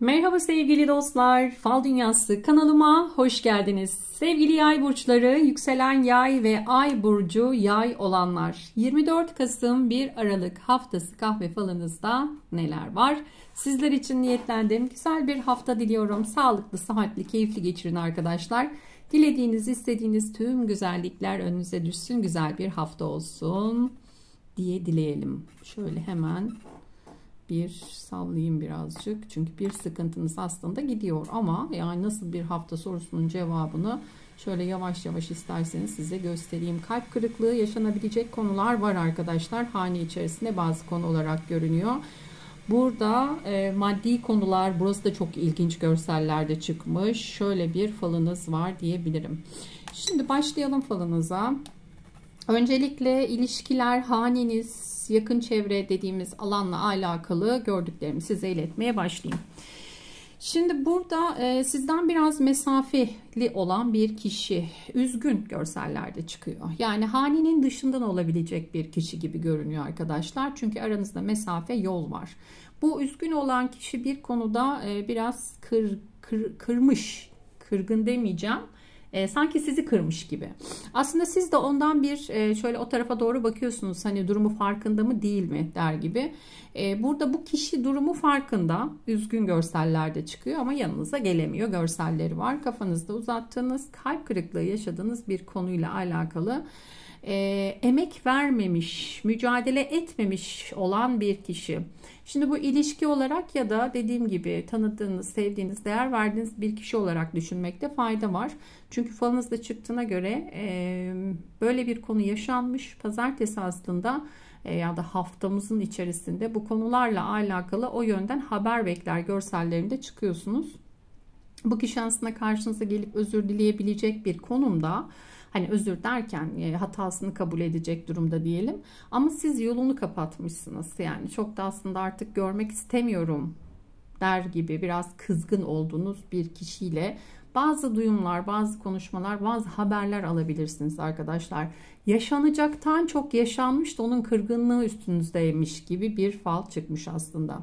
Merhaba sevgili dostlar. Fal Dünyası kanalıma hoş geldiniz. Sevgili yay burçları, yükselen yay ve ay burcu yay olanlar. 24 Kasım 1 Aralık haftası kahve falınızda neler var? Sizler için niyetlendim. Güzel bir hafta diliyorum. Sağlıklı, sıhhatli, keyifli geçirin arkadaşlar. Dilediğiniz, istediğiniz tüm güzellikler önünüze düşsün. Güzel bir hafta olsun diye dileyelim. Şöyle hemen bir sallayayım birazcık. Çünkü bir sıkıntınız aslında gidiyor ama yani nasıl bir hafta sorusunun cevabını şöyle yavaş yavaş isterseniz size göstereyim. Kalp kırıklığı yaşanabilecek konular var arkadaşlar. Hane içerisinde bazı konu olarak görünüyor. Burada e, maddi konular, burası da çok ilginç görsellerde çıkmış. Şöyle bir falınız var diyebilirim. Şimdi başlayalım falınıza. Öncelikle ilişkiler, haneniz, yakın çevre dediğimiz alanla alakalı gördüklerimi size iletmeye başlayayım. Şimdi burada e, sizden biraz mesafeli olan bir kişi üzgün görsellerde çıkıyor. Yani hanenin dışından olabilecek bir kişi gibi görünüyor arkadaşlar. Çünkü aranızda mesafe yol var. Bu üzgün olan kişi bir konuda e, biraz kır, kır, kırmış, kırgın demeyeceğim e, sanki sizi kırmış gibi. Aslında siz de ondan bir e, şöyle o tarafa doğru bakıyorsunuz. Hani durumu farkında mı değil mi der gibi. E, burada bu kişi durumu farkında. Üzgün görsellerde çıkıyor ama yanınıza gelemiyor. Görselleri var. Kafanızda uzattığınız kalp kırıklığı yaşadığınız bir konuyla alakalı e, emek vermemiş, mücadele etmemiş olan bir kişi. Şimdi bu ilişki olarak ya da dediğim gibi tanıdığınız, sevdiğiniz, değer verdiğiniz bir kişi olarak düşünmekte fayda var. Çünkü falınızda çıktığına göre e, böyle bir konu yaşanmış. Pazartesi aslında e, ya da haftamızın içerisinde bu konularla alakalı o yönden haber bekler görsellerinde çıkıyorsunuz. Bu kişi aslında karşınıza gelip özür dileyebilecek bir konumda. Hani özür derken e, hatasını kabul edecek durumda diyelim. Ama siz yolunu kapatmışsınız. Yani çok da aslında artık görmek istemiyorum der gibi biraz kızgın olduğunuz bir kişiyle bazı duyumlar, bazı konuşmalar, bazı haberler alabilirsiniz arkadaşlar. Yaşanacaktan çok yaşanmış da onun kırgınlığı üstünüzdeymiş gibi bir fal çıkmış aslında.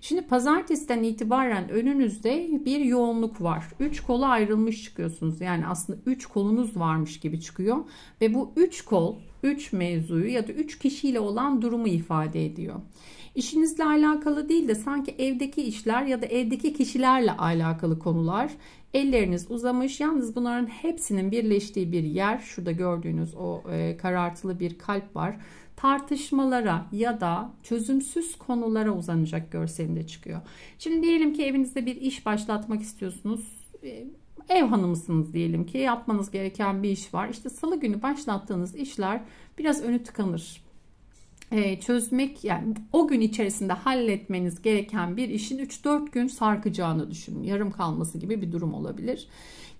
Şimdi pazartesiden itibaren önünüzde bir yoğunluk var. Üç kola ayrılmış çıkıyorsunuz. Yani aslında üç kolunuz varmış gibi çıkıyor. Ve bu üç kol 3 mevzuyu ya da 3 kişiyle olan durumu ifade ediyor. İşinizle alakalı değil de sanki evdeki işler ya da evdeki kişilerle alakalı konular. Elleriniz uzamış. Yalnız bunların hepsinin birleştiği bir yer. Şurada gördüğünüz o e, karartılı bir kalp var. Tartışmalara ya da çözümsüz konulara uzanacak görselinde çıkıyor. Şimdi diyelim ki evinizde bir iş başlatmak istiyorsunuz e, ev hanımısınız diyelim ki yapmanız gereken bir iş var. İşte salı günü başlattığınız işler biraz önü tıkanır. E, çözmek yani o gün içerisinde halletmeniz gereken bir işin 3-4 gün sarkacağını düşünün. Yarım kalması gibi bir durum olabilir.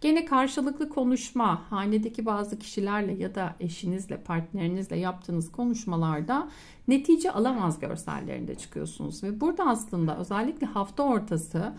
Gene karşılıklı konuşma, hanedeki bazı kişilerle ya da eşinizle, partnerinizle yaptığınız konuşmalarda netice alamaz görsellerinde çıkıyorsunuz. Ve burada aslında özellikle hafta ortası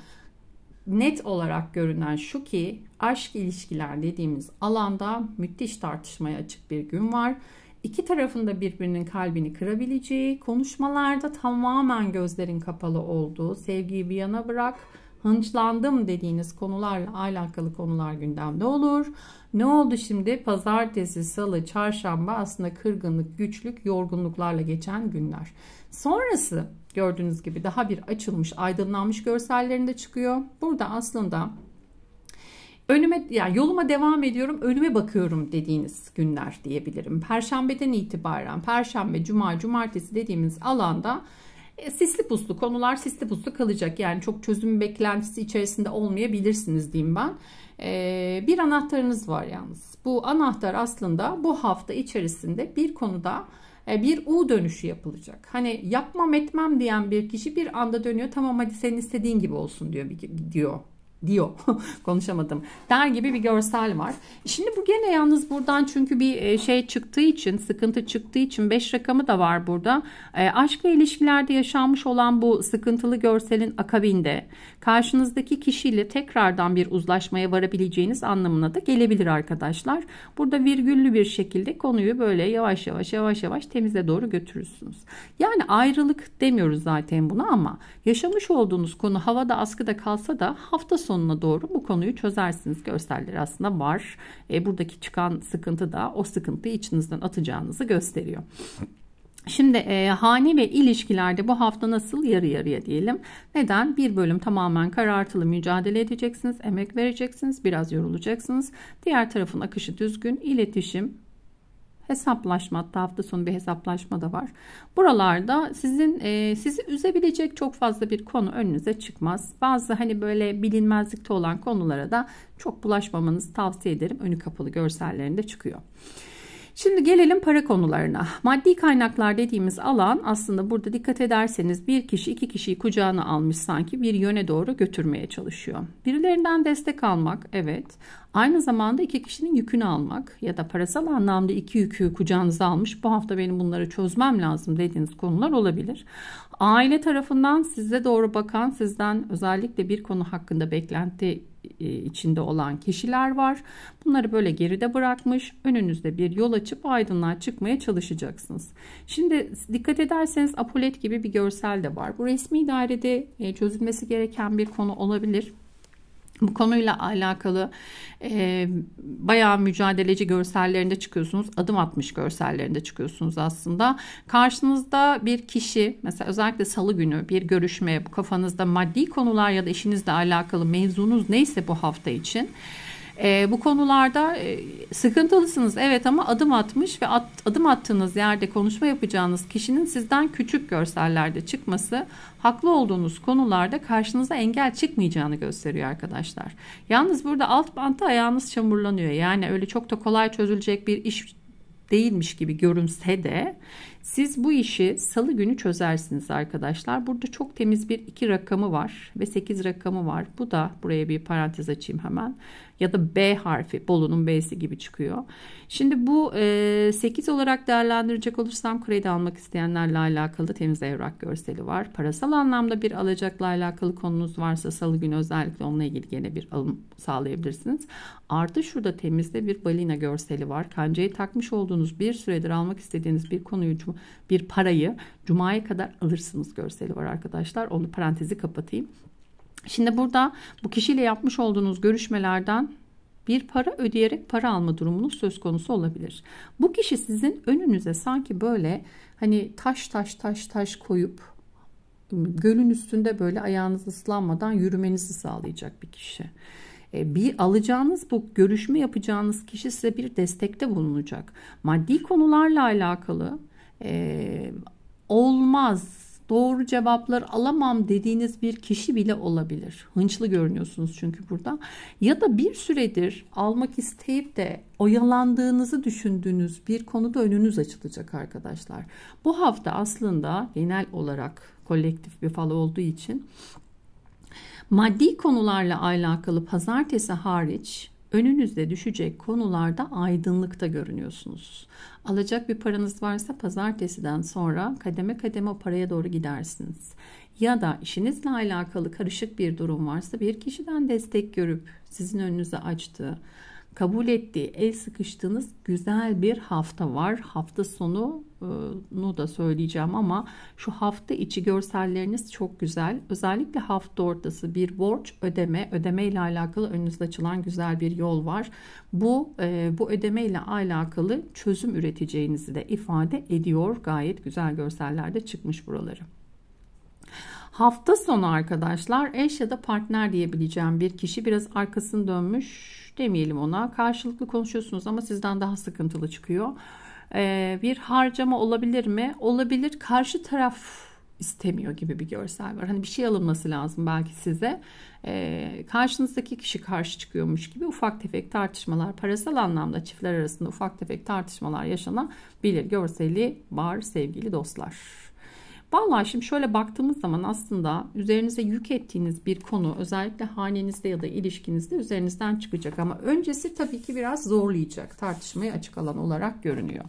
net olarak görünen şu ki aşk ilişkiler dediğimiz alanda müthiş tartışmaya açık bir gün var. İki tarafında birbirinin kalbini kırabileceği, konuşmalarda tamamen gözlerin kapalı olduğu, sevgiyi bir yana bırak, hınçlandım dediğiniz konularla alakalı konular gündemde olur. Ne oldu şimdi? Pazartesi, salı, çarşamba aslında kırgınlık, güçlük, yorgunluklarla geçen günler. Sonrası gördüğünüz gibi daha bir açılmış, aydınlanmış görsellerinde çıkıyor. Burada aslında önüme yani yoluma devam ediyorum önüme bakıyorum dediğiniz günler diyebilirim. Perşembeden itibaren perşembe, cuma, cumartesi dediğimiz alanda e, sisli puslu konular sisli puslu kalacak. Yani çok çözüm beklentisi içerisinde olmayabilirsiniz diyeyim ben. E, bir anahtarınız var yalnız. Bu anahtar aslında bu hafta içerisinde bir konuda e, bir U dönüşü yapılacak. Hani yapmam etmem diyen bir kişi bir anda dönüyor tamam hadi senin istediğin gibi olsun diyor diyor diyor. Konuşamadım. Der gibi bir görsel var. Şimdi bu gene yalnız buradan çünkü bir e, şey çıktığı için, sıkıntı çıktığı için 5 rakamı da var burada. E, aşkla ilişkilerde yaşanmış olan bu sıkıntılı görselin akabinde karşınızdaki kişiyle tekrardan bir uzlaşmaya varabileceğiniz anlamına da gelebilir arkadaşlar. Burada virgüllü bir şekilde konuyu böyle yavaş yavaş yavaş yavaş temize doğru götürürsünüz. Yani ayrılık demiyoruz zaten buna ama yaşamış olduğunuz konu havada askıda kalsa da hafta sonu sonuna doğru bu konuyu çözersiniz. Görseller aslında var. E, buradaki çıkan sıkıntı da o sıkıntıyı içinizden atacağınızı gösteriyor. Şimdi e, hane ve ilişkilerde bu hafta nasıl yarı yarıya diyelim. Neden? Bir bölüm tamamen karartılı mücadele edeceksiniz, emek vereceksiniz, biraz yorulacaksınız. Diğer tarafın akışı düzgün, iletişim, hesaplaşma hatta hafta sonu bir hesaplaşma da var. Buralarda sizin e, sizi üzebilecek çok fazla bir konu önünüze çıkmaz. Bazı hani böyle bilinmezlikte olan konulara da çok bulaşmamanızı tavsiye ederim. Önü kapalı görsellerinde çıkıyor. Şimdi gelelim para konularına. Maddi kaynaklar dediğimiz alan aslında burada dikkat ederseniz bir kişi iki kişiyi kucağına almış sanki bir yöne doğru götürmeye çalışıyor. Birilerinden destek almak evet aynı zamanda iki kişinin yükünü almak ya da parasal anlamda iki yükü kucağınıza almış bu hafta benim bunları çözmem lazım dediğiniz konular olabilir. Aile tarafından size doğru bakan sizden özellikle bir konu hakkında beklenti e, içinde olan kişiler var. Bunları böyle geride bırakmış, önünüzde bir yol açıp aydınlığa çıkmaya çalışacaksınız. Şimdi dikkat ederseniz apolet gibi bir görsel de var. Bu resmi dairede e, çözülmesi gereken bir konu olabilir. Bu konuyla alakalı e, bayağı mücadeleci görsellerinde çıkıyorsunuz. Adım atmış görsellerinde çıkıyorsunuz aslında. Karşınızda bir kişi mesela özellikle salı günü bir görüşme kafanızda maddi konular ya da işinizle alakalı mevzunuz neyse bu hafta için e, bu konularda e, sıkıntılısınız evet ama adım atmış ve at, adım attığınız yerde konuşma yapacağınız kişinin sizden küçük görsellerde çıkması haklı olduğunuz konularda karşınıza engel çıkmayacağını gösteriyor arkadaşlar. Yalnız burada alt bantı ayağınız çamurlanıyor. Yani öyle çok da kolay çözülecek bir iş değilmiş gibi görünse de siz bu işi salı günü çözersiniz arkadaşlar. Burada çok temiz bir iki rakamı var ve 8 rakamı var. Bu da buraya bir parantez açayım hemen ya da B harfi Bolu'nun B'si gibi çıkıyor. Şimdi bu e, 8 olarak değerlendirecek olursam kredi almak isteyenlerle alakalı temiz evrak görseli var. Parasal anlamda bir alacakla alakalı konunuz varsa salı günü özellikle onunla ilgili gene bir alım sağlayabilirsiniz. Artı şurada temizde bir balina görseli var. Kancayı takmış olduğunuz bir süredir almak istediğiniz bir konuyu bir parayı cumaya kadar alırsınız görseli var arkadaşlar. Onu parantezi kapatayım. Şimdi burada bu kişiyle yapmış olduğunuz görüşmelerden bir para ödeyerek para alma durumunuz söz konusu olabilir. Bu kişi sizin önünüze sanki böyle hani taş taş taş taş koyup ıı, gölün üstünde böyle ayağınız ıslanmadan yürümenizi sağlayacak bir kişi. E, bir alacağınız bu görüşme yapacağınız kişi size bir destekte bulunacak. Maddi konularla alakalı e, olmaz doğru cevaplar alamam dediğiniz bir kişi bile olabilir. Hınçlı görünüyorsunuz çünkü burada. Ya da bir süredir almak isteyip de oyalandığınızı düşündüğünüz bir konuda önünüz açılacak arkadaşlar. Bu hafta aslında genel olarak kolektif bir falı olduğu için maddi konularla alakalı pazartesi hariç önünüzde düşecek konularda aydınlıkta görünüyorsunuz. Alacak bir paranız varsa pazartesiden sonra kademe kademe o paraya doğru gidersiniz. Ya da işinizle alakalı karışık bir durum varsa bir kişiden destek görüp sizin önünüze açtığı, kabul ettiği, el sıkıştığınız güzel bir hafta var. Hafta sonu olduğunu da söyleyeceğim ama şu hafta içi görselleriniz çok güzel. Özellikle hafta ortası bir borç ödeme, ödeme ile alakalı önünüzde açılan güzel bir yol var. Bu e, bu ödeme ile alakalı çözüm üreteceğinizi de ifade ediyor. Gayet güzel görsellerde çıkmış buraları. Hafta sonu arkadaşlar eş ya da partner diyebileceğim bir kişi biraz arkasını dönmüş demeyelim ona. Karşılıklı konuşuyorsunuz ama sizden daha sıkıntılı çıkıyor. E, bir harcama olabilir mi? Olabilir. Karşı taraf istemiyor gibi bir görsel var. Hani bir şey alınması lazım belki size. E, karşınızdaki kişi karşı çıkıyormuş gibi ufak tefek tartışmalar, parasal anlamda çiftler arasında ufak tefek tartışmalar yaşanabilir. Görseli var sevgili dostlar. Vallahi şimdi şöyle baktığımız zaman aslında üzerinize yük ettiğiniz bir konu özellikle hanenizde ya da ilişkinizde üzerinizden çıkacak ama öncesi tabii ki biraz zorlayacak tartışmayı açık alan olarak görünüyor.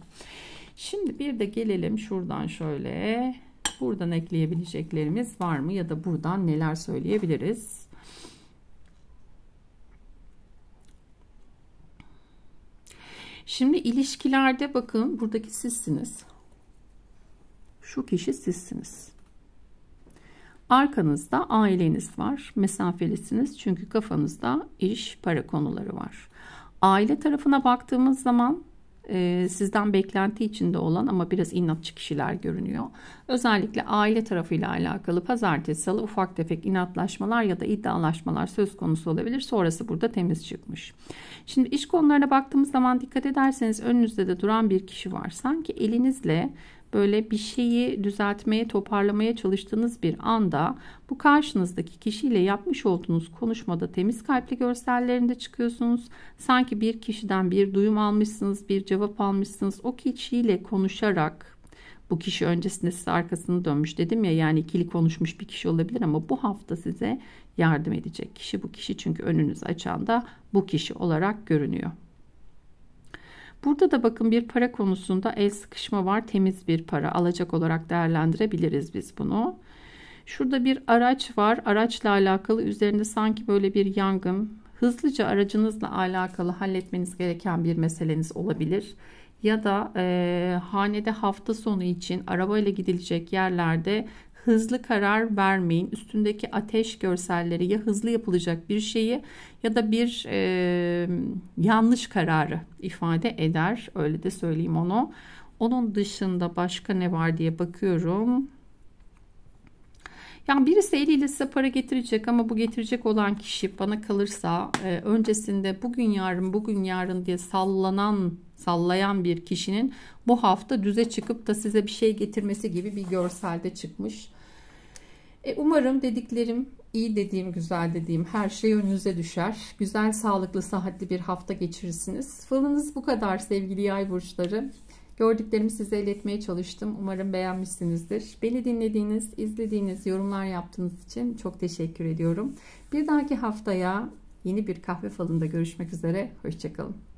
Şimdi bir de gelelim şuradan şöyle buradan ekleyebileceklerimiz var mı ya da buradan neler söyleyebiliriz? Şimdi ilişkilerde bakın buradaki sizsiniz şu kişi sizsiniz. Arkanızda aileniz var. Mesafelisiniz çünkü kafanızda iş, para konuları var. Aile tarafına baktığımız zaman e, sizden beklenti içinde olan ama biraz inatçı kişiler görünüyor. Özellikle aile tarafıyla alakalı pazartesi, salı ufak tefek inatlaşmalar ya da iddialaşmalar söz konusu olabilir. Sonrası burada temiz çıkmış. Şimdi iş konularına baktığımız zaman dikkat ederseniz önünüzde de duran bir kişi var. Sanki elinizle böyle bir şeyi düzeltmeye, toparlamaya çalıştığınız bir anda bu karşınızdaki kişiyle yapmış olduğunuz konuşmada temiz kalpli görsellerinde çıkıyorsunuz. Sanki bir kişiden bir duyum almışsınız, bir cevap almışsınız. O kişiyle konuşarak bu kişi öncesinde size arkasını dönmüş dedim ya yani ikili konuşmuş bir kişi olabilir ama bu hafta size yardım edecek kişi bu kişi çünkü önünüz açan da bu kişi olarak görünüyor. Burada da bakın bir para konusunda el sıkışma var. Temiz bir para alacak olarak değerlendirebiliriz biz bunu. Şurada bir araç var. Araçla alakalı üzerinde sanki böyle bir yangın. Hızlıca aracınızla alakalı halletmeniz gereken bir meseleniz olabilir. Ya da e, hanede hafta sonu için arabayla gidilecek yerlerde hızlı karar vermeyin. Üstündeki ateş görselleri ya hızlı yapılacak bir şeyi ya da bir e, yanlış kararı ifade eder. Öyle de söyleyeyim onu. Onun dışında başka ne var diye bakıyorum. Yani birisi eliyle size para getirecek ama bu getirecek olan kişi bana kalırsa e, öncesinde bugün yarın bugün yarın diye sallanan sallayan bir kişinin bu hafta düze çıkıp da size bir şey getirmesi gibi bir görselde çıkmış. E, umarım dediklerim iyi dediğim, güzel dediğim her şey önünüze düşer. Güzel, sağlıklı, sıhhatli bir hafta geçirirsiniz. Falınız bu kadar sevgili yay burçları. Gördüklerimi size iletmeye çalıştım. Umarım beğenmişsinizdir. Beni dinlediğiniz, izlediğiniz, yorumlar yaptığınız için çok teşekkür ediyorum. Bir dahaki haftaya yeni bir kahve falında görüşmek üzere. Hoşçakalın.